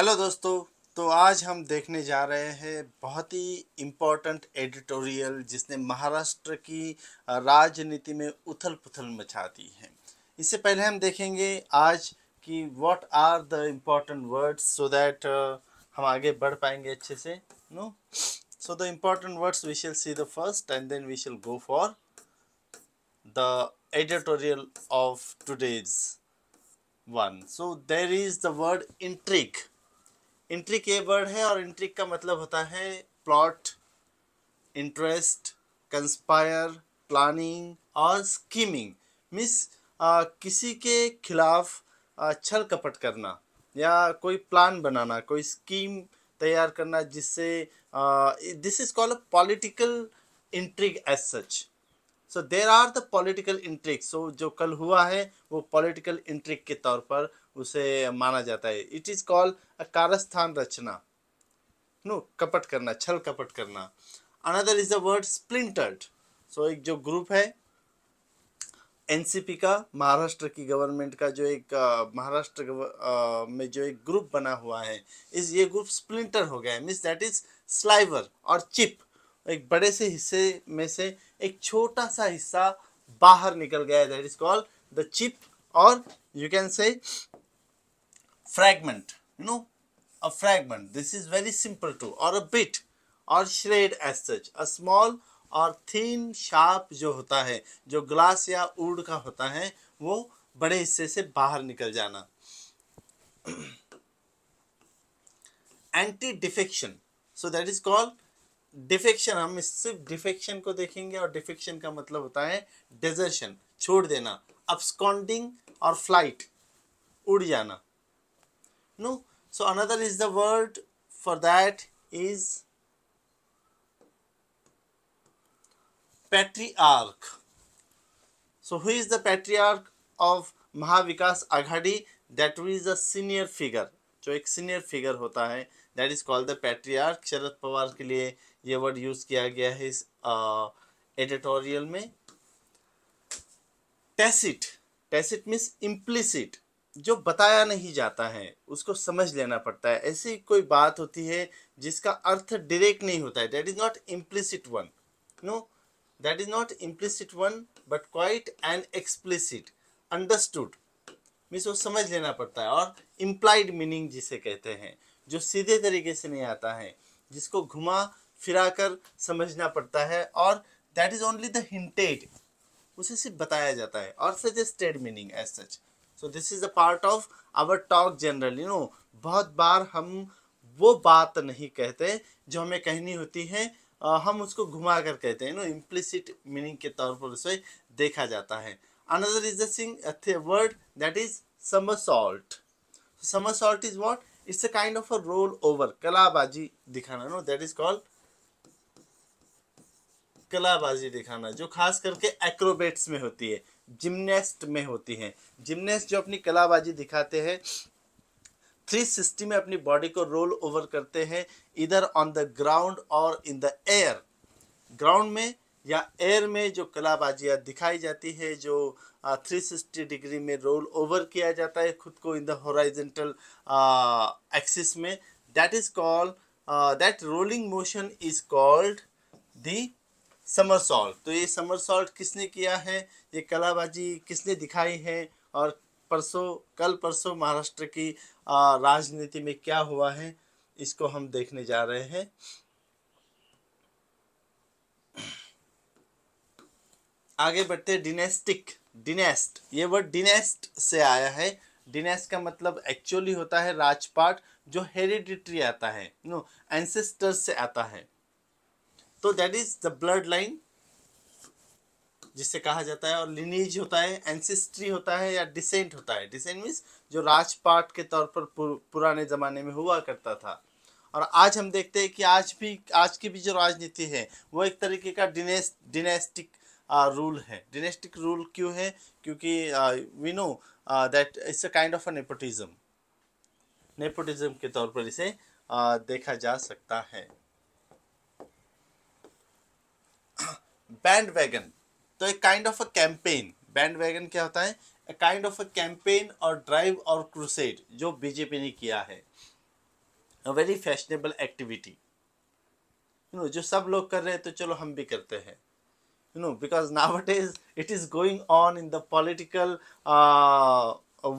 Hello दोस्तों तो आज हम देखने जा रहे हैं बहुत ही इम्पोर्टेंट एडिटोरियल जिसने महाराष्ट्र की राजनीति में उथल पुथल मचा दी है इससे पहले हम देखेंगे आज कि what are the important words so that हम आगे बढ़ पाएंगे अच्छे से no so the important words we shall see the first and then we shall go for the editorial of today's one so there is the word intrigue intrigue ये word है और intrigue का मतलब होता है प्लॉट इंटरेस्ट कंस्पायर प्लानिंग और scheming means किसी के खिलाफ छल कपट करना या कोई प्लान बनाना कोई स्कीम तैयार करना जिससे this is called political intrigue as such so there are the political intrigue so जो कल हुआ है वो पॉलिटिकल इंट्रिक के तौर पर उसे माना जाता है इट इज़ कॉल्ड कारस्थान रचना नो कपट करना छल कपट करना another is the word splintered so एक जो ग्रुप है एनसीपी का महाराष्ट्र की गवर्नमेंट का जो एक महाराष्ट्र में जो एक ग्रुप बना हुआ है इस ये ग्रुप स्प्लिंटर हो गया है मीन्स दैट इज स्लाइवर और चिप एक बड़े से हिस्से में से एक छोटा सा हिस्सा बाहर निकल गया है that is called the chip और you can say fragment you know a fragment this is very simple too or a bit or shred as such a small और थीन शार्प जो होता है जो ग्लास या wood का होता है वो बड़े हिस्से से बाहर निकल जाना anti defection so that is called defection हम सिर्फ डिफेक्शन को देखेंगे और डिफेक्शन का मतलब होता है डेजर्शन छोड़ देना अपस्कॉन्डिंग और फ्लाइट उड़ जाना no so another is the word for that is patriarch so who is the patriarch of Mahavikas Aghadi that is the senior figure जो एक सीनियर फिगर होता है that is called the patriarch Sharad Pawar के लिए ये वर्ड यूज किया गया है इस एडिटोरियल में टेसिट टेसिट मीन्स इम्प्लिसिट जो बताया नहीं जाता है उसको समझ लेना पड़ता है ऐसी कोई बात होती है जिसका अर्थ डायरेक्ट नहीं होता है that is not implicit one no that is not implicit one but quite and explicit understood means वो समझ लेना पड़ता है और इम्प्लाइड मीनिंग जिसे कहते हैं जो सीधे तरीके से नहीं आता है जिसको घुमा फिरा कर समझना पड़ता है और that is only the hinted उसे सिर्फ बताया जाता है और suggested meaning as such so this is a part of our talk general you know बहुत बार हम वो बात नहीं कहते जो हमें कहनी होती है हम उसको घुमा कर कहते हैं नो इम्प्लिसिट मीनिंग के तौर पर उसे देखा जाता है another is thing word that is somersault somersault is what it's a kind of a roll over कलाबाजी दिखाना नो दैट इज कॉल्ड कलाबाजी दिखाना जो खास करके एक्रोबेट्स में होती है जिमनेस्ट में होती हैं जिमनेस्ट जो अपनी कलाबाजी दिखाते हैं थ्री सिक्सटी में अपनी बॉडी को रोल ओवर करते हैं इधर ऑन द ग्राउंड और इन द एयर ग्राउंड में या एयर में जो कलाबाजियाँ दिखाई जाती है जो थ्री सिक्सटी डिग्री में रोल ओवर किया जाता है खुद को इन द होराइजेंटल एक्सिस में that is called that rolling motion is called the somersault तो ये समर सॉल्ट किसने किया है ये कलाबाजी किसने दिखाई है और परसों कल परसों महाराष्ट्र की राजनीति में क्या हुआ है इसको हम देखने जा रहे हैं आगे बढ़ते डिनेस्टिक डिनेस्ट ये वर्ड डिनेस्ट से आया है डिनेस्ट का मतलब एक्चुअली होता है राजपाट जो हेरिडिटरी आता है नो एंसेस्टर्स से आता है तो that is the bloodline जिससे कहा जाता है और लिनेज होता है एंसेस्ट्री होता है या डिसेंट होता है डिसेंट मीन्स जो राजपाट के तौर पर पुराने ज़माने में हुआ करता था और आज हम देखते हैं कि आज भी आज की भी जो राजनीति है वो एक तरीके का डिनेस डिनेस्टिक रूल है डिनेस्टिक रूल क्यों है क्योंकि we know that it's a kind of a nepotism nepotism के तौर पर इसे uh, देखा जा सकता है बैंड वैगन तो एक kind of a campaign bandwagon क्या होता है a kind of a campaign और ड्राइव और क्रूसेड जो बीजेपी ने किया है a very fashionable activity you know जो सब लोग कर रहे हैं तो चलो हम भी करते हैं you know because is it is going on in the political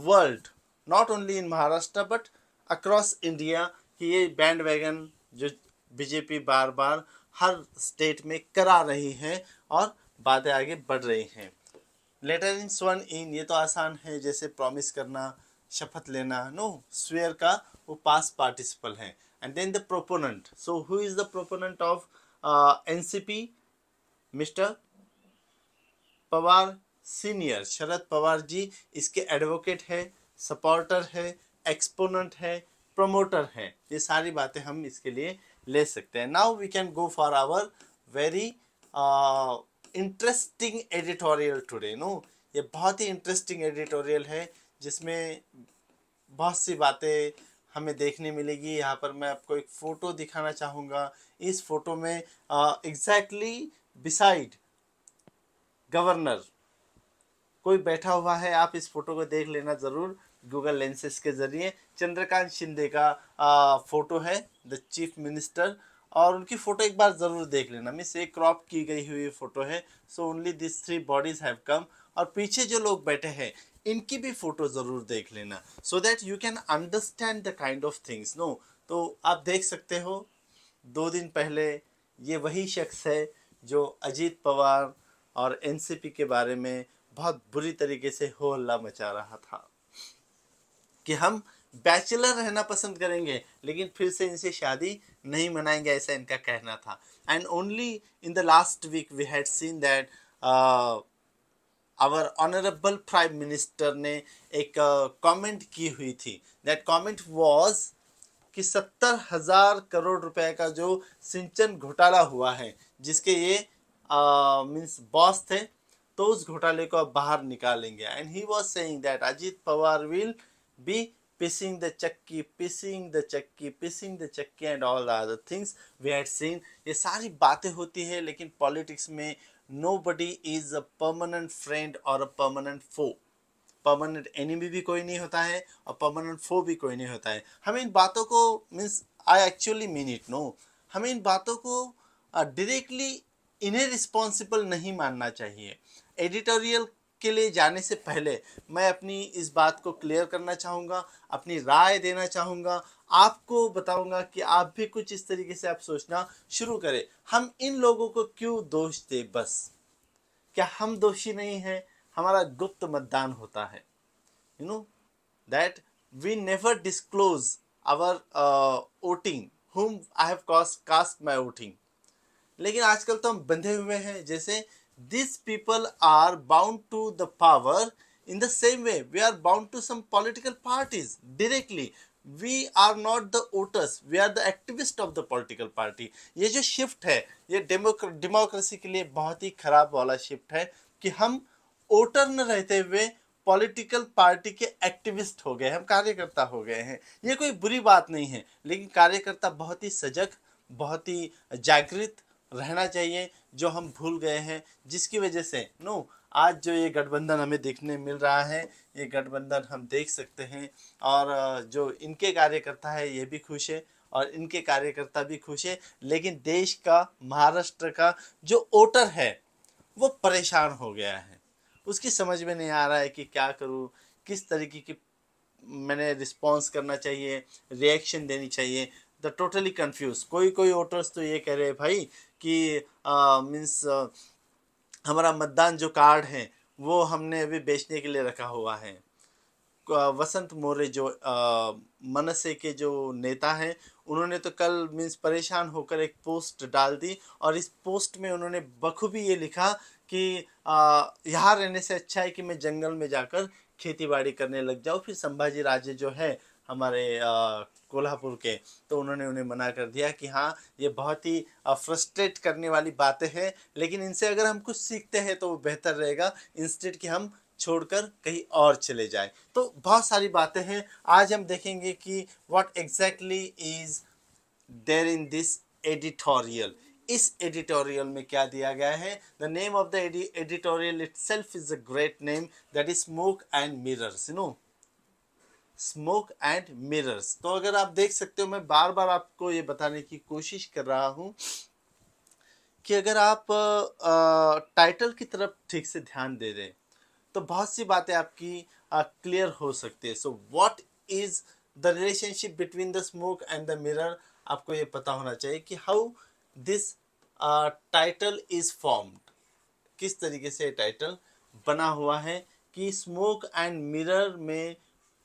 world not only in Maharashtra but across India कि ये बैंड वैगन जो बीजेपी बार बार हर स्टेट में करा रही हैं और बातें आगे बढ़ रही हैं लेटर इन स्वन इन ये तो आसान है जैसे प्रॉमिस करना शपथ लेना नो स्वेयर का वो पास पार्टिसिपल है and then the proponent so who is the proponent of N C P mister Pawar senior Sharad Pawar ji इसके एडवोकेट है सपोर्टर है एक्सपोनेंट है प्रमोटर है ये सारी बातें हम इसके लिए ले सकते हैं now we can go for our very interesting editorial today no ये बहुत ही इंटरेस्टिंग एडिटोरियल है जिसमें बहुत सी बातें हमें देखने मिलेगी यहाँ पर मैं आपको एक फ़ोटो दिखाना चाहूँगा इस फोटो में एग्जैक्टली बिसाइड गवर्नर कोई बैठा हुआ है आप इस फोटो को देख लेना ज़रूर गूगल लेंसेस के जरिए चंद्रकांत शिंदे का आ, फोटो है द चीफ मिनिस्टर और उनकी फ़ोटो एक बार ज़रूर देख लेना मिस एक क्रॉप की गई हुई फ़ोटो है so only this three bodies have come और पीछे जो लोग बैठे हैं इनकी भी फ़ोटो ज़रूर देख लेना so that you can understand the kind of things no तो आप देख सकते हो दो दिन पहले ये वही शख्स है जो अजीत पवार और एनसीपी के बारे में बहुत बुरी तरीके से हो हल्ला मचा रहा था कि हम बैचलर रहना पसंद करेंगे लेकिन फिर से इनसे शादी नहीं मनाएंगे ऐसा इनका कहना था and only in the last week we had seen that our honourable prime minister ने एक कमेंट uh, की हुई थी दैट कमेंट वाज कि सत्तर हज़ार करोड़ रुपए का जो सिंचन घोटाला हुआ है जिसके ये मीन्स uh, बॉस थे तो उस घोटाले को अब बाहर निकालेंगे and he was say that Ajit Pawar will be pissing the chakki pissing the chakki pissing the chakki and all the other things we had seen ये सारी बातें होती है लेकिन पॉलिटिक्स में nobody is a permanent friend और a permanent foe permanent enemy भी कोई नहीं होता है और परमानेंट फो भी कोई नहीं होता है हमें इन बातों को means I actually mean it no हमें इन बातों को डायरेक्टली uh, इन्हें रिस्पॉन्सिबल नहीं मानना चाहिए एडिटोरियल के लिए जाने से पहले मैं अपनी इस बात को क्लियर करना चाहूँगा अपनी राय देना चाहूँगा आपको बताऊँगा कि आप भी कुछ इस तरीके से आप सोचना शुरू करें हम इन लोगों को क्यों दोष दे बस क्या हम दोषी नहीं हैं हमारा गुप्त मतदान होता है you know that we never disclose our voting whom I have cost cast my voting लेकिन आजकल तो हम बंधे हुए हैं जैसे these people are bound to the power in the same way we are bound to some political parties directly we are not the voters we are the activist of the political party ye jo shift hai ye democracy ke liye bahut hi kharab wala shift hai ki hum voter na rehte hue political party के activist हो गए हम कार्यकर्ता हो गए हैं ये कोई बुरी बात नहीं है लेकिन कार्यकर्ता बहुत ही सजग बहुत ही जागृत रहना चाहिए जो हम भूल गए हैं जिसकी वजह से नो आज जो ये गठबंधन हमें देखने मिल रहा है ये गठबंधन हम देख सकते हैं और जो इनके कार्यकर्ता है ये भी खुश है और इनके कार्यकर्ता भी खुश है लेकिन देश का महाराष्ट्र का जो वोटर है वो परेशान हो गया है उसकी समझ में नहीं आ रहा है कि क्या करूँ किस तरीके की मैंने रिस्पॉन्स करना चाहिए रिएक्शन देनी चाहिए द टोटली कन्फ्यूज कोई कोई वोटर्स तो ये कह रहे हैं भाई कि मीन्स हमारा मतदान जो कार्ड है वो हमने अभी बेचने के लिए रखा हुआ है वसंत मौर्य जो मनसे के जो नेता हैं उन्होंने तो कल मीन्स परेशान होकर एक पोस्ट डाल दी और इस पोस्ट में उन्होंने बखूबी ये लिखा कि यहाँ रहने से अच्छा है कि मैं जंगल में जाकर खेती बाड़ी करने लग जाऊँ फिर संभाजी राजे जो है हमारे कोल्हापुर के तो उन्होंने उन्हें मना कर दिया कि हाँ ये बहुत ही फ्रस्ट्रेट करने वाली बातें हैं लेकिन इनसे अगर हम कुछ सीखते हैं तो वो बेहतर रहेगा इंस्टेड कि हम छोड़कर कहीं और चले जाए तो बहुत सारी बातें हैं आज हम देखेंगे कि what exactly is there in this editorial इस एडिटोरियल में क्या दिया गया है the name of the editorial itself is a great name that is smoke and mirrors no smoke and mirrors तो अगर आप देख सकते हो मैं बार बार आपको ये बताने की कोशिश कर रहा हूँ कि अगर आप आ, टाइटल की तरफ ठीक से ध्यान दे दें तो बहुत सी बातें आपकी क्लियर हो सकती है so what is the relationship between the smoke and the mirror आपको ये पता होना चाहिए कि how this title is formed किस तरीके से टाइटल बना हुआ है कि स्मोक एंड मिरर में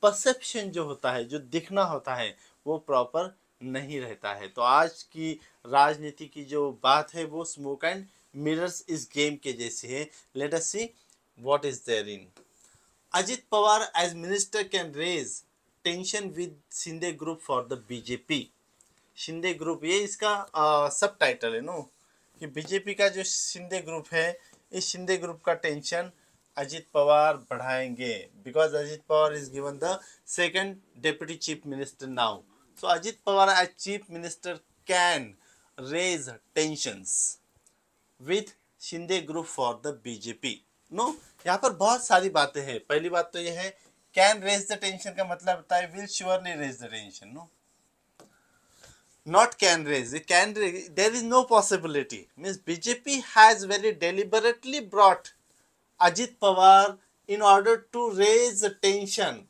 परसेप्शन जो होता है जो दिखना होता है वो प्रॉपर नहीं रहता है तो आज की राजनीति की जो बात है वो स्मोक एंड मिरर्स इस गेम के जैसी है let us see what is there in Ajit Pawar as minister can raise tension with Shinde group for the BJP Shinde group ये इसका सब टाइटल है नो कि बीजेपी का जो शिंदे ग्रुप है इस शिंदे ग्रुप का टेंशन अजित पवार बढ़ाएंगे because Ajit Pawar is given the second deputy chief minister now so Ajit Pawar as chief minister can raise tension with Shinde group for the BJP no यहाँ पर बहुत सारी बातें हैं पहली बात तो यह है कैन रेज द टेंशन का मतलब होता है will surely raise the tension no not can raise can raise there is no possibility means BJP has very deliberately brought Ajit Pawar in order to raise tension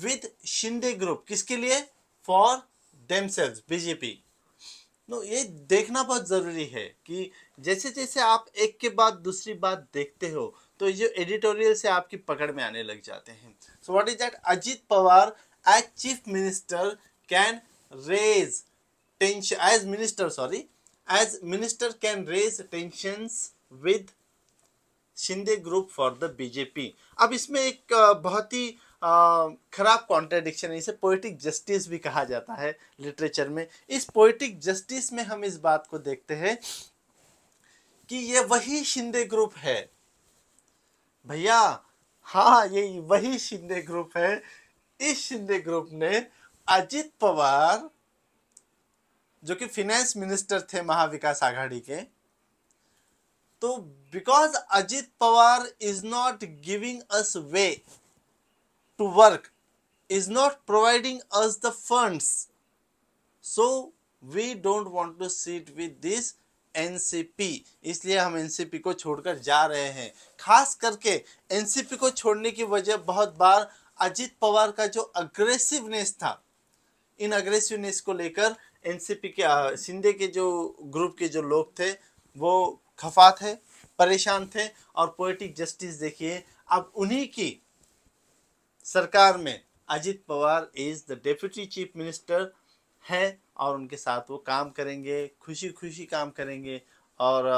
with Shinde group किसके लिए for themselves BJP no ये देखना बहुत ज़रूरी है कि जैसे जैसे आप एक के बाद दूसरी बात देखते हो तो ये एडिटोरियल से आपकी पकड़ में आने लग जाते हैं so what is that Ajit Pawar as chief minister can raise tension as minister sorry as minister can raise tensions with Shinde group for the BJP अब इसमें एक बहुत ही खराब कॉन्ट्रेडिक्शन है इसे पोइटिक जस्टिस भी कहा जाता है लिटरेचर में इस पोइटिक जस्टिस में हम इस बात को देखते हैं कि ये वही शिंदे ग्रुप है भैया हाँ ये वही शिंदे ग्रुप है इस शिंदे ग्रुप ने अजित पवार जो कि फिनेंस मिनिस्टर थे महाविकास आघाड़ी के तो because Ajit Pawar is not giving us way to work providing us the funds so we don't want to sit with this N C P इसलिए हम पी को छोड़कर जा रहे हैं खास करके पी को छोड़ने की वजह बहुत बार अजित पवार का जो अग्रेसिवनेस था इन अग्रेसिवनेस को लेकर पी के शिंदे के जो ग्रुप के जो लोग थे वो खफा थे परेशान थे और पोइटिक जस्टिस देखिए अब उन्हीं की सरकार में Ajit Pawar is the deputy chief minister है और उनके साथ वो काम करेंगे खुशी खुशी काम करेंगे और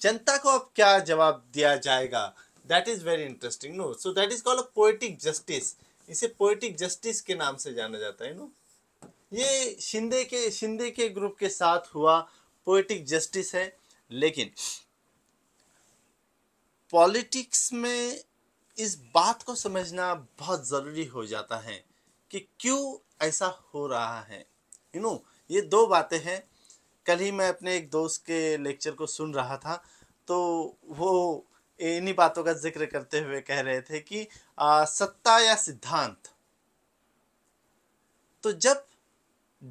जनता को अब क्या जवाब दिया जाएगा that is very interesting no so that is called a poetic justice इसे पोइटिक जस्टिस के नाम से जाना जाता है नो ये शिंदे के शिंदे के ग्रुप के साथ हुआ पोइटिक जस्टिस है लेकिन पॉलिटिक्स में इस बात को समझना बहुत ज़रूरी हो जाता है कि क्यों ऐसा हो रहा है यू नो ये दो बातें हैं कल ही मैं अपने एक दोस्त के लेक्चर को सुन रहा था तो वो इन्हीं बातों का जिक्र करते हुए कह रहे थे कि आ, सत्ता या सिद्धांत तो जब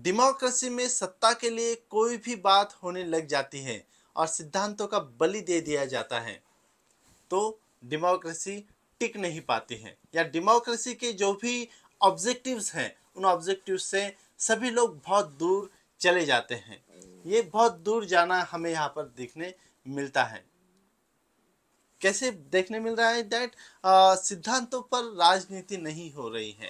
डेमोक्रेसी में सत्ता के लिए कोई भी बात होने लग जाती है और सिद्धांतों का बलि दे दिया जाता है तो डेमोक्रेसी टिक नहीं पाती है या डेमोक्रेसी के जो भी ऑब्जेक्टिव्स हैं उन ऑब्जेक्टिव से सभी लोग बहुत दूर चले जाते हैं ये बहुत दूर जाना हमें यहाँ पर देखने मिलता है कैसे देखने मिल रहा है दैट सिद्धांतों पर राजनीति नहीं हो रही है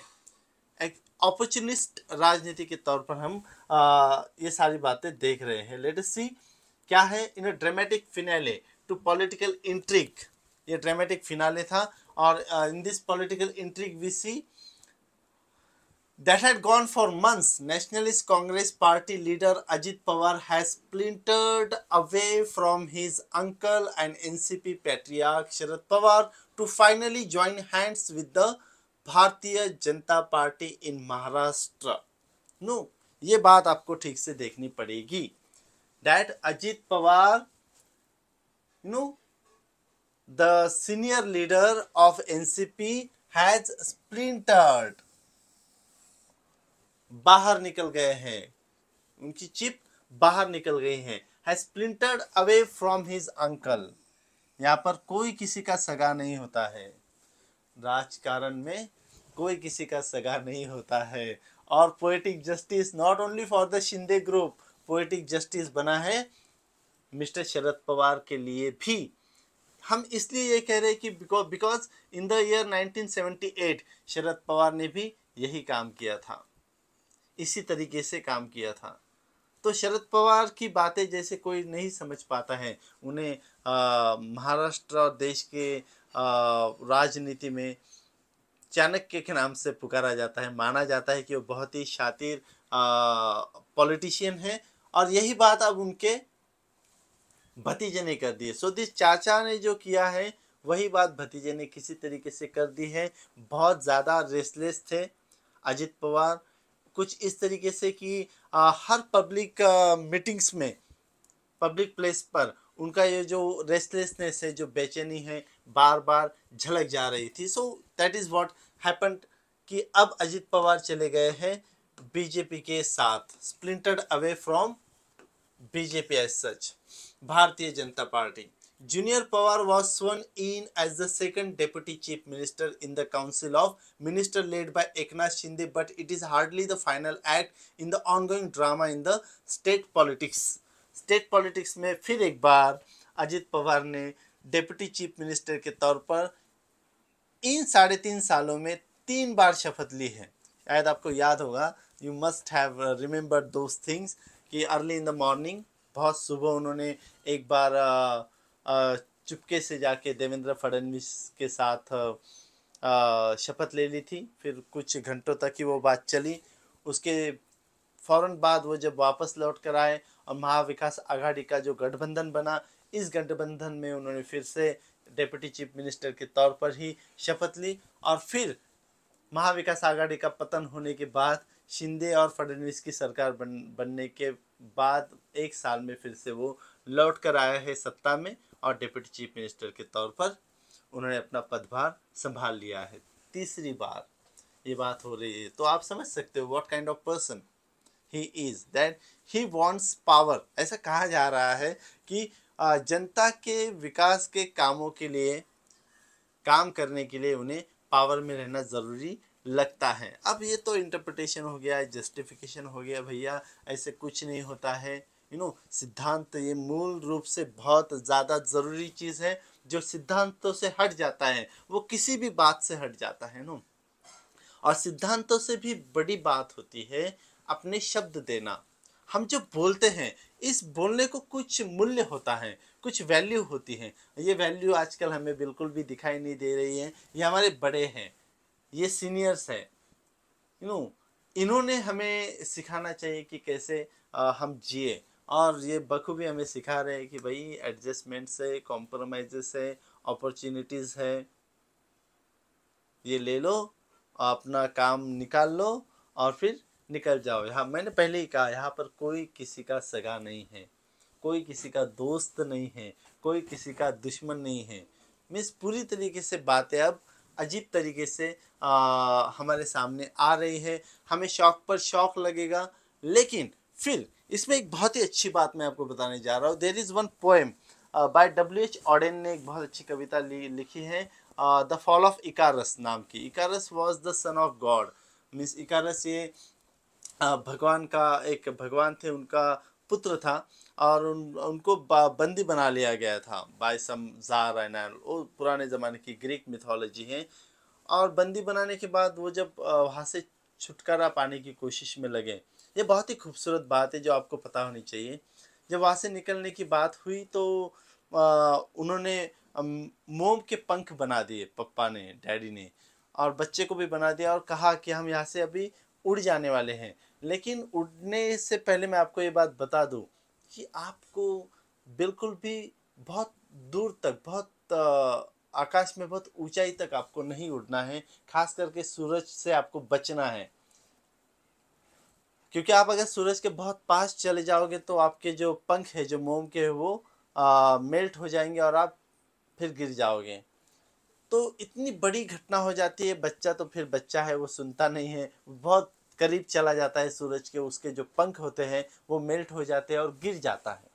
एक अपॉर्चुनिस्ट राजनीति के तौर पर हम आ, ये सारी बातें देख रहे हैं लेट सी क्या है in dramatic finale to political intrigue ये ड्रामेटिक फिनाले था और in this political intrigue we see that had gone for months Nationalist Congress Party leader Ajit Pawar has splintered away from his uncle and NCP patriarch Sharad Pawar to finally join hands with the Bharatiya Janata party in Maharashtra no ये बात आपको ठीक से देखनी पड़ेगी that Ajit Pawar, you know, the senior leader of NCP has splintered. बाहर निकल गए हैं उनकी चिप बाहर निकल गई है has splintered away from his uncle. यहाँ पर कोई किसी का सगा नहीं होता है राजकारण में कोई किसी का सगा नहीं होता है और poetic justice not only for the Shinde group poetic justice बना है मिस्टर शरद पवार के लिए भी हम इसलिए ये कह रहे हैं कि because in the year 1978 Sharad Pawar ने भी यही काम किया था इसी तरीके से काम किया था तो शरद पवार की बातें जैसे कोई नहीं समझ पाता है उन्हें महाराष्ट्र और देश के राजनीति में चाणक्य के नाम से पुकारा जाता है माना जाता है कि वो बहुत ही शातिर पॉलिटिशियन है और यही बात अब उनके भतीजे ने कर दी है सो दिस चाचा ने जो किया है वही बात भतीजे ने किसी तरीके से कर दी है बहुत ज़्यादा रेसलेस थे अजित पवार कुछ इस तरीके से कि आ, हर पब्लिक मीटिंग्स में पब्लिक प्लेस पर उनका ये जो रेस्टलेसनेस है जो बेचैनी है बार बार झलक जा रही थी so that is what happened कि अब अजित पवार चले गए हैं बीजेपी के साथ splinted away from BJP as such Bharatiya Janata Party junior Pawar was sworn in as the second deputy chief minister in the council of minister led by Eknath Shinde but it is hardly the final act in the ongoing drama in the state politics state politics में फिर एक बार अजित पवार ने deputy chief minister के तौर पर इन साढ़े तीन सालों में तीन बार शपथ ली है शायद आपको याद होगा you must have remember those things कि अर्ली इन द मॉर्निंग बहुत सुबह उन्होंने एक बार चुपके से जाके देवेंद्र फडणवीस के साथ शपथ ले ली थी फिर कुछ घंटों तक ही वो बात चली उसके फ़ौर बाद वो जब वापस लौट कर आए और महाविकास आघाड़ी का जो गठबंधन बना इस गठबंधन में उन्होंने फिर से डेप्यूटी चीफ मिनिस्टर के तौर पर ही शपथ ली और फिर महाविकास आघाड़ी का पतन होने के बाद शिंदे और फडणवीस की सरकार बन बनने के बाद एक साल में फिर से वो लौट कर आया है सत्ता में और डिप्टी चीफ मिनिस्टर के तौर पर उन्होंने अपना पदभार संभाल लिया है तीसरी बार ये बात हो रही है तो आप समझ सकते हो what kind of person he is that he wants power ऐसा कहा जा रहा है कि जनता के विकास के कामों के लिए काम करने के लिए उन्हें पावर में रहना ज़रूरी लगता है अब ये तो इंटरप्रिटेशन हो गया जस्टिफिकेशन हो गया भैया ऐसे कुछ नहीं होता है यू नो सिद्धांत ये मूल रूप से बहुत ज़्यादा ज़रूरी चीज़ है जो सिद्धांतों से हट जाता है वो किसी भी बात से हट जाता है नो और सिद्धांतों से भी बड़ी बात होती है अपने शब्द देना हम जो बोलते हैं इस बोलने को कुछ मूल्य होता है कुछ वैल्यू होती है ये वैल्यू आजकल हमें बिल्कुल भी दिखाई नहीं दे रही है ये हमारे बड़े हैं ये सीनियर्स है यू नो इन्होंने हमें सिखाना चाहिए कि कैसे आ, हम जिए और ये बखूबी हमें सिखा रहे हैं कि भाई एडजस्टमेंट्स है कॉम्प्रोमाइजेस है अपॉर्चुनिटीज़ है ये ले लो अपना काम निकाल लो और फिर निकल जाओ यहाँ मैंने पहले ही कहा यहाँ पर कोई किसी का सगा नहीं है कोई किसी का दोस्त नहीं है कोई किसी का दुश्मन नहीं है मीन्स पूरी तरीके से बातें अब अजीब तरीके से आ, हमारे सामने आ रही है हमें शौक पर शौक लगेगा लेकिन फिर इसमें एक बहुत ही अच्छी बात मैं आपको बताने जा रहा हूँ there is one poem by W H Auden ने एक बहुत अच्छी कविता लिखी है द फॉल ऑफ इकारस नाम की Icarus was the son of god means Icarus ये uh, भगवान का एक भगवान थे उनका पुत्र था और उन उनको बंदी बना लिया गया था बाय सम वो पुराने ज़माने की ग्रीक मिथोलॉजी है और बंदी बनाने के बाद वो जब वहाँ से छुटकारा पाने की कोशिश में लगे ये बहुत ही खूबसूरत बात है जो आपको पता होनी चाहिए जब वहाँ से निकलने की बात हुई तो आ, उन्होंने मोम के पंख बना दिए पप्पा ने डैडी ने और बच्चे को भी बना दिया और कहा कि हम यहाँ से अभी उड़ जाने वाले हैं लेकिन उड़ने से पहले मैं आपको ये बात बता दूँ कि आपको बिल्कुल भी बहुत दूर तक बहुत आकाश में बहुत ऊंचाई तक आपको नहीं उड़ना है खास करके सूरज से आपको बचना है क्योंकि आप अगर सूरज के बहुत पास चले जाओगे तो आपके जो पंख है जो मोम के है वो आ, मेल्ट हो जाएंगे और आप फिर गिर जाओगे तो इतनी बड़ी घटना हो जाती है बच्चा तो फिर बच्चा है वो सुनता नहीं है बहुत करीब चला जाता है सूरज के उसके जो पंख होते हैं वो मेल्ट हो जाते हैं और गिर जाता है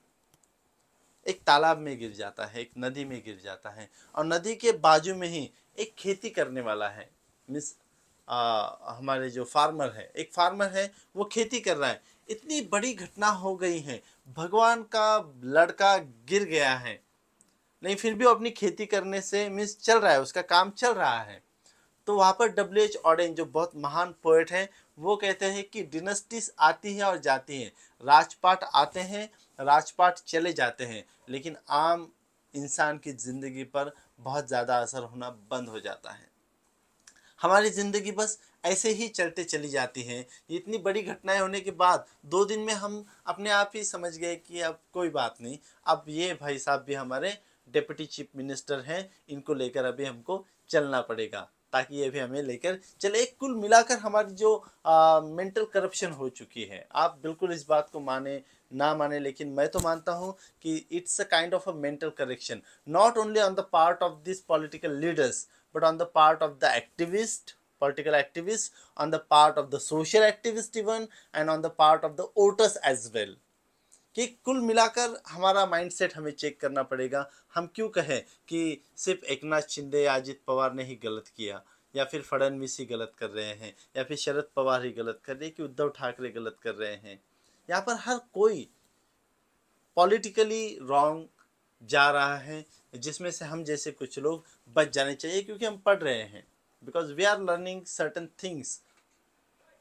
एक तालाब में गिर जाता है एक नदी में गिर जाता है और नदी के बाजू में ही एक खेती करने वाला है मिस आ, हमारे जो फार्मर है एक फार्मर है वो खेती कर रहा है इतनी बड़ी घटना हो गई है भगवान का लड़का गिर गया है नहीं फिर भी वो अपनी खेती करने से मिस चल रहा है उसका काम चल रहा है तो वहाँ पर डब्ल्यू एच ऑडेन जो बहुत महान पोएट हैं वो कहते हैं कि डिनेस्टिस आती है और जाती हैं राजपाट आते हैं राजपाट चले जाते हैं लेकिन आम इंसान की ज़िंदगी पर बहुत ज़्यादा असर होना बंद हो जाता है हमारी ज़िंदगी बस ऐसे ही चलते चली जाती हैं इतनी बड़ी घटनाएं होने के बाद दो दिन में हम अपने आप ही समझ गए कि अब कोई बात नहीं अब ये भाई साहब भी हमारे डिप्टी चीफ मिनिस्टर हैं इनको लेकर अभी हमको चलना पड़ेगा ताकि ये भी हमें लेकर चले एक कुल मिलाकर हमारी जो आ, मेंटल करप्शन हो चुकी है आप बिल्कुल इस बात को माने ना माने लेकिन मैं तो मानता हूँ कि it's a kind of a mental correction not only on the part of this political leaders but on the part of the activist political activist on the part of the social activist even and on the part of the voters as well कि कुल मिलाकर हमारा mindset हमें check करना पड़ेगा हम क्यों कहें कि सिर्फ एक नाथ शिंदे या अजित पवार ने ही गलत किया या फिर फडनवीस ही गलत कर रहे हैं या फिर शरद पवार ही गलत कर रहे हैं कि उद्धव ठाकरे गलत कर रहे हैं यहाँ पर हर कोई पॉलिटिकली रॉन्ग जा रहा है जिसमें से हम जैसे कुछ लोग बच जाने चाहिए क्योंकि हम पढ़ रहे हैं because we are learning certain things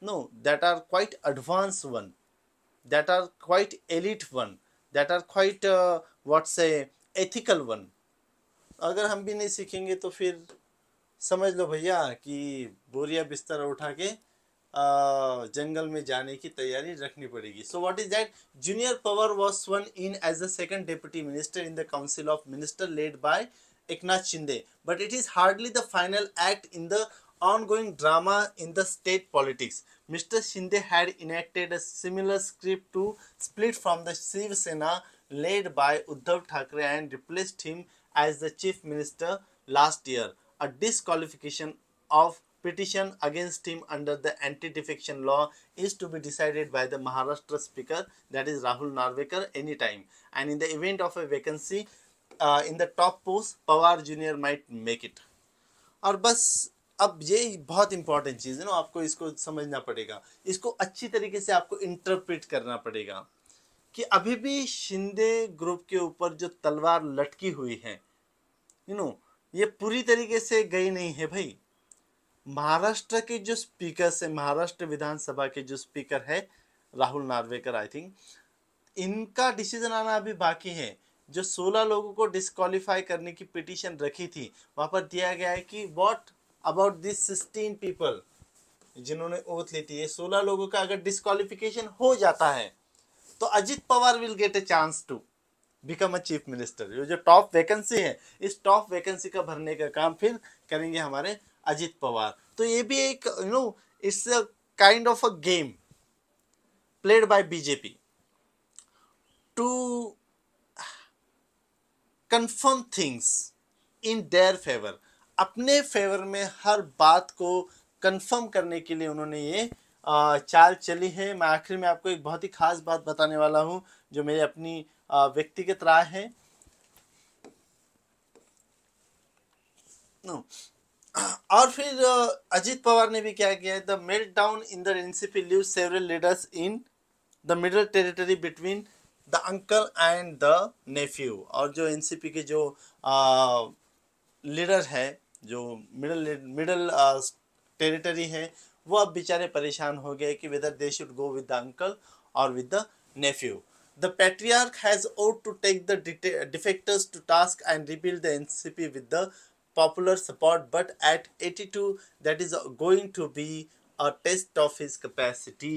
no that are quite advance one that are quite elite one that are quite uh, what say ethical one अगर हम भी नहीं सीखेंगे तो फिर समझ लो भैया कि बोरिया बिस्तर उठा के जंगल में जाने की तैयारी रखनी पड़ेगी so what is that junior Pawar was sworn in as the second deputy minister in the council of minister led by Eknath Shinde but it is hardly the final act in the ongoing drama in the state politics. Mr. Shinde had enacted a similar script to split from the Shiv Sena led by Uddhav Thackeray and replaced him as the chief minister last year. A disqualification of petition against him under the anti-defection law is to be decided by the Maharashtra speaker that is Rahul Narvekar anytime and in the event of a vacancy uh, in the top post Pawar Jr. might make it. Or bus. अब ये बहुत important चीज़ है ना आपको इसको समझना पड़ेगा इसको अच्छी तरीके से आपको इंटरप्रेट करना पड़ेगा कि अभी भी शिंदे ग्रुप के ऊपर जो तलवार लटकी हुई है यू नो ये पूरी तरीके से गई नहीं है भाई महाराष्ट्र के जो स्पीकर से महाराष्ट्र विधानसभा के जो स्पीकर है राहुल नार्वेकर आई थिंक इनका डिसीजन आना अभी बाकी है जो 16 लोगों को डिस्कालीफाई करने की पिटीशन रखी थी वहां पर दिया गया है कि what about this sixteen people जिन्होंने ओथ ली थी ये सोलह लोगों का अगर डिस्कालिफिकेशन हो जाता है तो Ajit Pawar will get a chance to become a chief minister ये जो टॉप वैकेंसी है इस टॉप वैकेंसी का भरने का काम फिर करेंगे हमारे अजित पवार तो ये भी एक you know it's a kind of a game played by BJP to confirm things in their favour अपने फेवर में हर बात को कंफर्म करने के लिए उन्होंने ये चाल चली है मैं आखिर में आपको एक बहुत ही खास बात बताने वाला हूँ जो मेरी अपनी व्यक्तिगत राय है और फिर अजीत पवार ने भी क्या किया है the meltdown in the NCP leave several leaders in the middle territory between the uncle and the nephew और जो एनसीपी के जो लीडर है जो मिडल मिडल टेरिटरी है वो अब बेचारे परेशान हो गए कि whether they should go with the uncle और with the nephew the patriarch has ought to take the defectors to task and rebuild the NCP with the popular support but at eighty two that is going to be a test of his capacity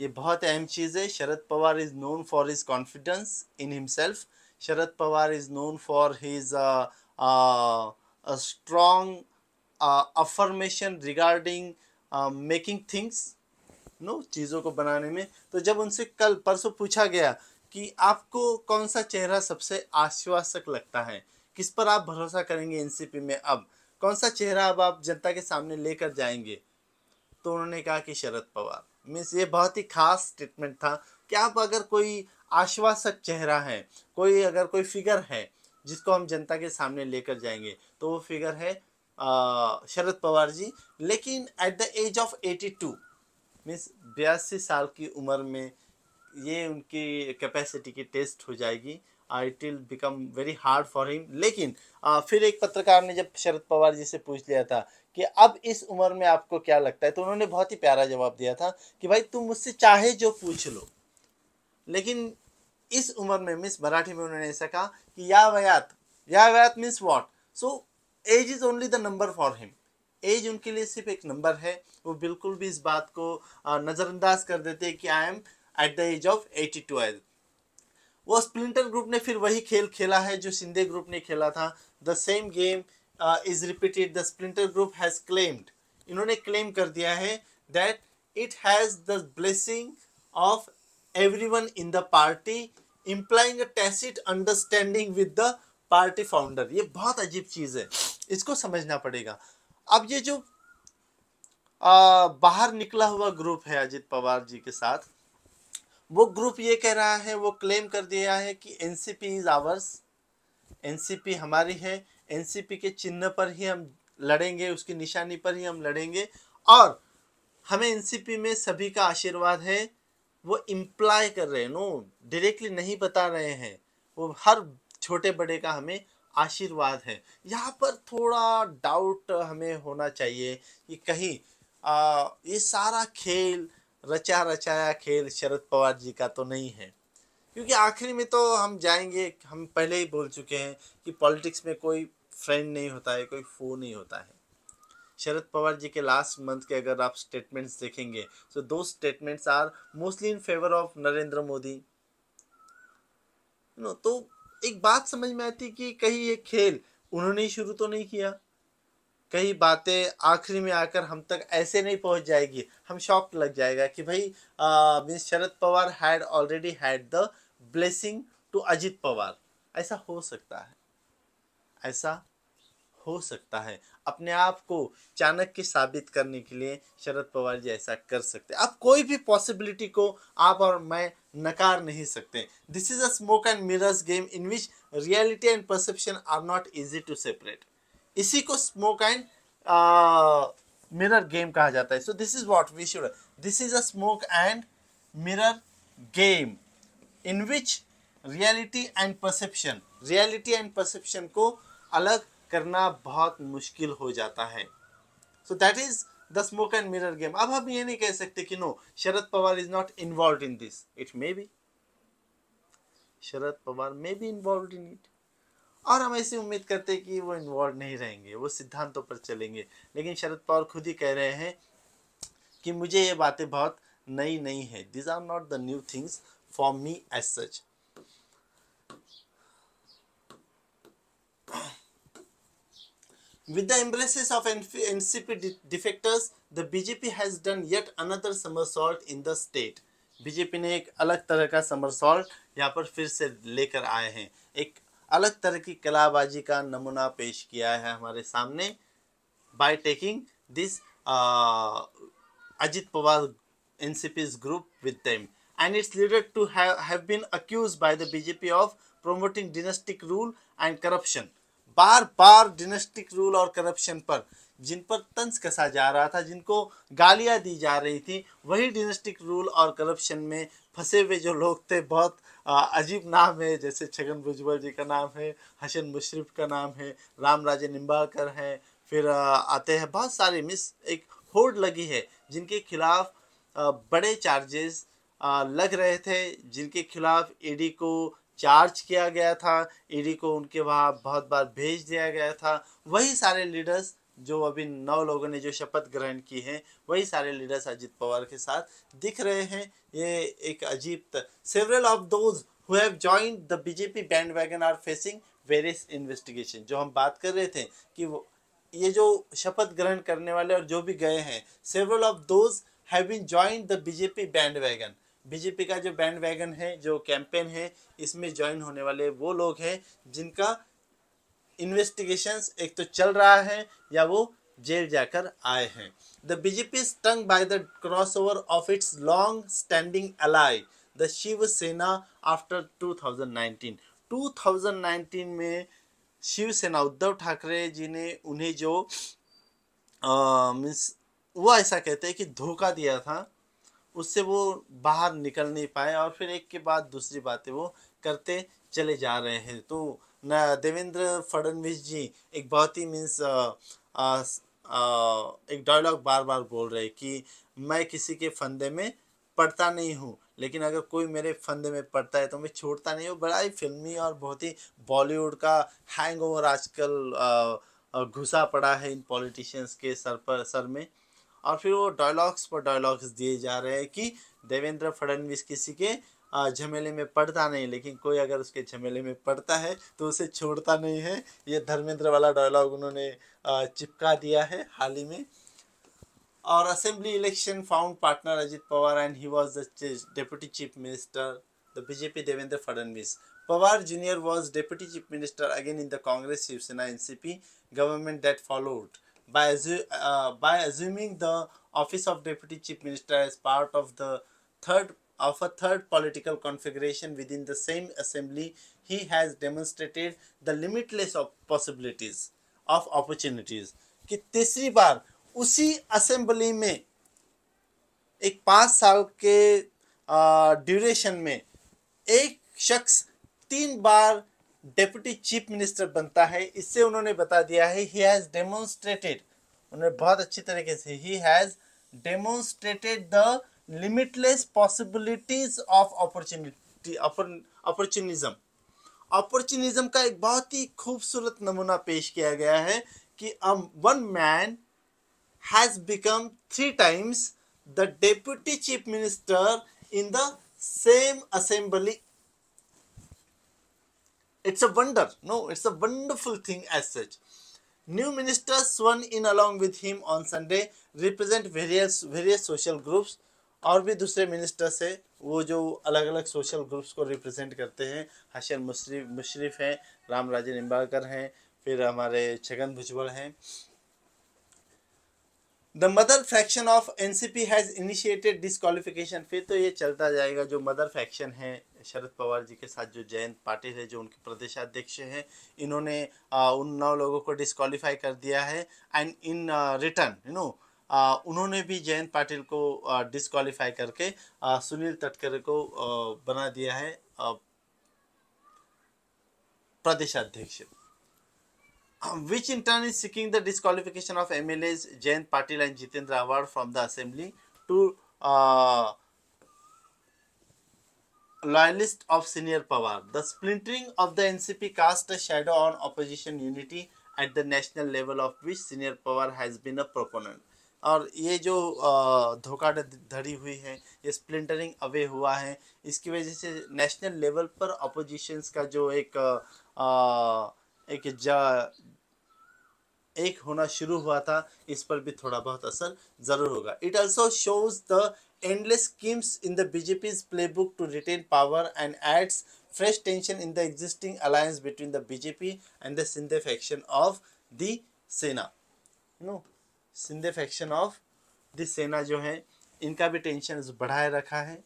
ये बहुत अहम चीज़ है Sharad Pawar is known for his confidence in himself Sharad Pawar is known for his a strong uh, affirmation regarding uh, making things no चीज़ों को बनाने में तो जब उनसे कल परसों पूछा गया कि आपको कौन सा चेहरा सबसे आश्वासक लगता है किस पर आप भरोसा करेंगे एनसीपी में अब कौन सा चेहरा अब आप जनता के सामने लेकर जाएंगे तो उन्होंने कहा कि शरद पवार मीन्स ये बहुत ही खास स्टेटमेंट था कि आप अगर कोई आश्वासक चेहरा है कोई अगर कोई फिगर है जिसको हम जनता के सामने लेकर जाएंगे तो वो फिगर है शरद पवार जी लेकिन at the age of eighty two means बयासी साल की उम्र में ये उनकी कैपेसिटी की टेस्ट हो जाएगी it will become very hard for him लेकिन आ, फिर एक पत्रकार ने जब शरद पवार जी से पूछ लिया था कि अब इस उम्र में आपको क्या लगता है तो उन्होंने बहुत ही प्यारा जवाब दिया था कि भाई तुम मुझसे चाहे जो पूछ लो लेकिन इस उम्र में मिस मराठी में उन्होंने ऐसा कहा कि या वयात या वयात means what so age is only the number for him age उनके लिए सिर्फ एक नंबर है वो बिल्कुल भी इस बात को नज़रअंदाज कर देते कि I am at the age of eighty two वो स्प्लिंटर ग्रुप ने फिर वही खेल खेला है जो सिंधे ग्रुप ने खेला था the same game is repeated the splinter group has claimed इन्होंने क्लेम कर दिया है that it has the blessing of one in the party implying a tacit understanding with the party founder ये बहुत अजीब चीज़ है इसको समझना पड़ेगा अब ये जो आ, बाहर निकला हुआ ग्रुप है अजित पवार जी के साथ वो ग्रुप ये कह रहा है वो क्लेम कर दिया है कि एनसीपी इज़ आवर्स एनसीपी हमारी है एनसीपी के चिन्ह पर ही हम लड़ेंगे उसकी निशानी पर ही हम लड़ेंगे और हमें एनसीपी में सभी का आशीर्वाद है वो इम्प्लाई कर रहे हैं नो डायरेक्टली नहीं बता रहे हैं वो हर छोटे बड़े का हमें आशीर्वाद है यहाँ पर थोड़ा डाउट हमें होना चाहिए कि कहीं आ, ये सारा खेल रचा रचाया खेल शरद पवार जी का तो नहीं है क्योंकि आखिरी में तो हम जाएंगे हम पहले ही बोल चुके हैं कि पॉलिटिक्स में कोई फ्रेंड नहीं होता है कोई फो नहीं होता है शरद पवार जी के लास्ट मंथ के अगर आप स्टेटमेंट्स देखेंगे तो दो statements are mostly in favour of Narendra Modi no तो एक बात समझ में आती कि कहीं ये खेल उन्होंने शुरू तो नहीं किया कई बातें आखिरी में आकर हम तक ऐसे नहीं पहुंच जाएगी हम शॉक लग जाएगा कि भाई means Sharad Pawar had already had the blessing to Ajit Pawar ऐसा हो सकता है ऐसा हो सकता है अपने आप को चाणक्य साबित करने के लिए शरद पवार जी ऐसा कर सकते आप कोई भी पॉसिबिलिटी को आप और मैं नकार नहीं सकते this is a smoke and mirrors game in which reality and perception are not easy to separate इसी को स्मोक एंड मिरर गेम कहा जाता है so this is what we should this is a smoke and mirror game in which reality and perception reality and perception को अलग करना बहुत मुश्किल हो जाता है so that is the smoke and mirror game अब हम ये नहीं कह सकते कि no Sharad Pawar is not involve in this it may be Sharad Pawar may be involve in it और हम ऐसी उम्मीद करते कि वो इन्वॉल्व नहीं रहेंगे वो सिद्धांतों पर चलेंगे लेकिन शरद पवार खुद ही कह रहे हैं कि मुझे ये बातें बहुत नई नई है these are not the new things for me as such With the embraces of NCP defectors, the BJP has done yet another somersault in the state. BJP ने एक अलग तरह का समरसॉल्ट यहाँ पर फिर से लेकर आए हैं एक अलग तरह की कलाबाजी का नमूना पेश किया है हमारे सामने by taking this Ajit Pawar NCP's group with them. And its leader to have, have been accused by the BJP of promoting dynastic rule and corruption. बार बार डिनेस्टिक रूल और करप्शन पर जिन पर तंज कसा जा रहा था जिनको गालियां दी जा रही थी वही डिनेस्टिक रूल और करप्शन में फंसे हुए जो लोग थे बहुत अजीब नाम है जैसे छगन भुजबल जी का नाम है हसन मुशरफ का नाम है राम राजे निम्बाकर हैं फिर आते हैं बहुत सारे मिस एक होड़ लगी है जिनके खिलाफ बड़े चार्जेस लग रहे थे जिनके खिलाफ ईडी को चार्ज किया गया था ईडी को उनके वहाँ बहुत बार भेज दिया गया था वही सारे लीडर्स जो अभी नौ लोगों ने जो शपथ ग्रहण की है वही सारे लीडर्स अजीत पवार के साथ दिख रहे हैं ये एक अजीब several of those who have have the BJP bandwagon are facing various investigation जो हम बात कर रहे थे कि वो ये जो शपथ ग्रहण करने वाले और जो भी गए हैं several of those have been been the BJP bandwagon BJP का जो बैंड वैगन है जो कैंपेन है इसमें ज्वाइन होने वाले वो लोग हैं जिनका इन्वेस्टिगेशंस एक तो चल रहा है या वो जेल जाकर आए हैं the BJP stung by the crossover of its long standing ally the Shiv Sena after 2019 2019 में शिवसेना उद्धव ठाकरे जी ने उन्हें जो मीन्स वो ऐसा कहते हैं कि धोखा दिया था उससे वो बाहर निकल नहीं पाए और फिर एक के बाद दूसरी बातें वो करते चले जा रहे हैं तो न देवेंद्र फडनवीस जी एक बहुत ही मीन्स एक डायलॉग बार बार बोल रहे कि मैं किसी के फंदे में पड़ता नहीं हूँ लेकिन अगर कोई मेरे फंदे में पड़ता है तो मैं छोड़ता नहीं हूँ बड़ा ही फिल्मी और बहुत ही बॉलीवुड का हैंग ओवर आजकल घुसा पड़ा है इन पॉलिटिशियंस के सर पर सर में और फिर वो डायलॉग्स पर डायलॉग्स दिए जा रहे हैं कि देवेंद्र फडणवीस किसी के झमेले में पड़ता नहीं लेकिन कोई अगर उसके झमेले में पड़ता है तो उसे छोड़ता नहीं है ये धर्मेंद्र वाला डायलॉग उन्होंने चिपका दिया है हाल ही में और assembly election found partner Ajit Pawar and he was the deputy chief minister the BJP Devendra Fadnavis Pawar junior was deputy chief minister again in the Congress Shiv Sena Sena government that followed by, uh, by assuming the office of deputy chief minister as part of the third of a third political configuration within the same assembly he has demonstrated the limitless of possibilities of opportunities कि तीसरी बार उसी assembly में एक पाँच साल के duration में एक शख्स तीन बार डेप्यूटी चीफ मिनिस्टर बनता है इससे उन्होंने बता दिया है ही हैज़ डेमोन्स्ट्रेटेड उन्होंने बहुत अच्छी तरीके से he has demonstrated the limitless possibilities of opportunity opportunism opportunism का एक बहुत ही खूबसूरत नमूना पेश किया गया है कि one man has become three times the deputy chief minister in the same assembly it's a wonder no it's a wonderful thing as such new ministers sworn in along with him on sunday represent various various social groups और भी दूसरे ministers है वो जो अलग अलग social groups को represent करते हैं हसन मुशरफ मुशरफ हैं राम राजे निम्बाकर हैं फिर हमारे छगन भुजबल हैं the mother faction of N C P has initiated disqualification फिर तो ये चलता जाएगा जो मदर फैक्शन है शरद पवार जी के साथ जो जयंत पाटिल है जो उनके प्रदेशाध्यक्ष हैं इन्होंने उन नौ लोगों को डिसक्वालीफाई कर दिया है and in return you know उन्होंने भी जयंत पाटिल को डिसक्वालीफाई करके आ, सुनील तटकरे को आ, बना दिया है प्रदेशाध्यक्ष which in turn is seeking the disqualification of MLAs Jain Patil and Jitendra Award from the assembly to uh, loyalist of senior power. The splintering of the NCP cast a shadow on opposition unity at the national level of which senior power has been a proponent. और ये जो धोखाधड़ी हुई है ये स्प्लिंटरिंग away हुआ है इसकी वजह से नेशनल लेवल पर अपोजिशंस का जो एक आ, एक एक होना शुरू हुआ था इस पर भी थोड़ा बहुत असर जरूर होगा it also shows the endless schemes in the BJP playbook to retain power and adds fresh tension in the existing alliance between the BJP and the Shinde faction of the Sena no Shinde faction of the Sena जो है इनका भी tension बढ़ाए रखा है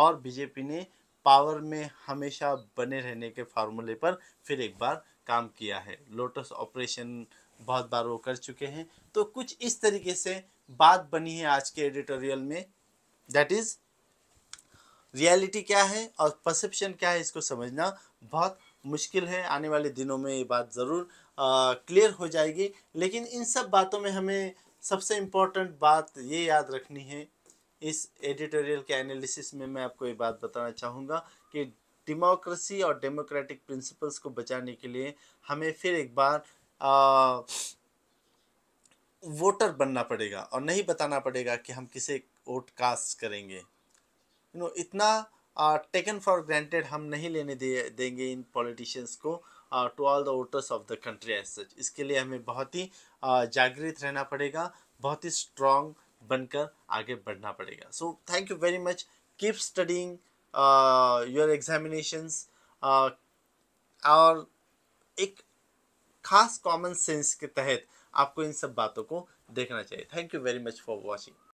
और BJP ने power में हमेशा बने रहने के फार्मूले पर फिर एक बार काम किया है लोटस ऑपरेशन बहुत बार वो कर चुके हैं तो कुछ इस तरीके से बात बनी है आज के एडिटोरियल में दैट इज रियलिटी क्या है और परसेप्शन क्या है इसको समझना बहुत मुश्किल है आने वाले दिनों में ये बात ज़रूर क्लियर हो जाएगी लेकिन इन सब बातों में हमें सबसे इम्पोर्टेंट बात ये याद रखनी है इस एडिटोरियल के एनालिसिस में मैं आपको ये बात बताना चाहूँगा कि डेमोक्रेसी और डेमोक्रेटिक प्रिंसिपल्स को बचाने के लिए हमें फिर एक बार आ, वोटर बनना पड़ेगा और नहीं बताना पड़ेगा कि हम किसे वोट कास्ट करेंगे यू नो इतना टेकन फॉर ग्रांटेड हम नहीं लेने दे देंगे इन पॉलिटिशियंस को to all the voters of the country as such इसके लिए हमें बहुत ही जागृत रहना पड़ेगा बहुत ही स्ट्रॉन्ग बनकर आगे बढ़ना पड़ेगा so thank you very much keep studying your examinations और एक खास कॉमन सेंस के तहत आपको इन सब बातों को देखना चाहिए thank you very much for watching